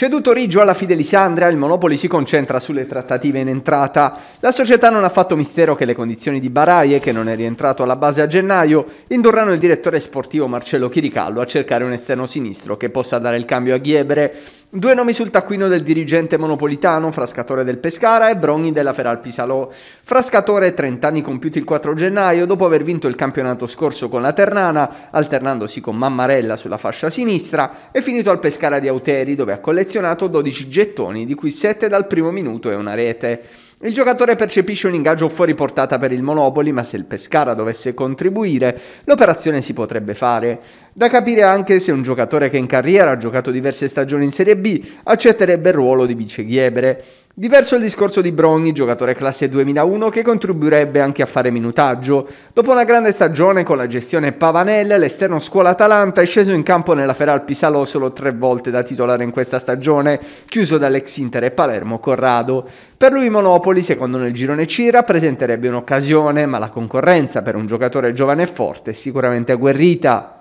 Ceduto Riggio alla Fidelisandria, il Monopoli si concentra sulle trattative in entrata. La società non ha fatto mistero che le condizioni di Baraie, che non è rientrato alla base a gennaio, indurranno il direttore sportivo Marcello Chiricallo a cercare un esterno sinistro che possa dare il cambio a Ghiebere. Due nomi sul taccuino del dirigente monopolitano, Frascatore del Pescara e Brogni della Feralpi Salò. Frascatore, 30 anni compiuti il 4 gennaio, dopo aver vinto il campionato scorso con la Ternana, alternandosi con Mammarella sulla fascia sinistra, è finito al Pescara di Auteri, dove ha collezionato 12 gettoni, di cui 7 dal primo minuto e una rete. Il giocatore percepisce un ingaggio fuori portata per il Monopoli, ma se il Pescara dovesse contribuire, l'operazione si potrebbe fare. Da capire anche se un giocatore che in carriera ha giocato diverse stagioni in Serie B accetterebbe il ruolo di vice Ghiebere. Diverso il discorso di Brogni, giocatore classe 2001 che contribuirebbe anche a fare minutaggio. Dopo una grande stagione con la gestione Pavanelle, l'esterno scuola Atalanta è sceso in campo nella Feral Pisalo solo tre volte da titolare in questa stagione, chiuso dall'ex Inter e Palermo Corrado. Per lui Monopoli, secondo nel girone C, rappresenterebbe un'occasione, ma la concorrenza per un giocatore giovane e forte è sicuramente agguerrita.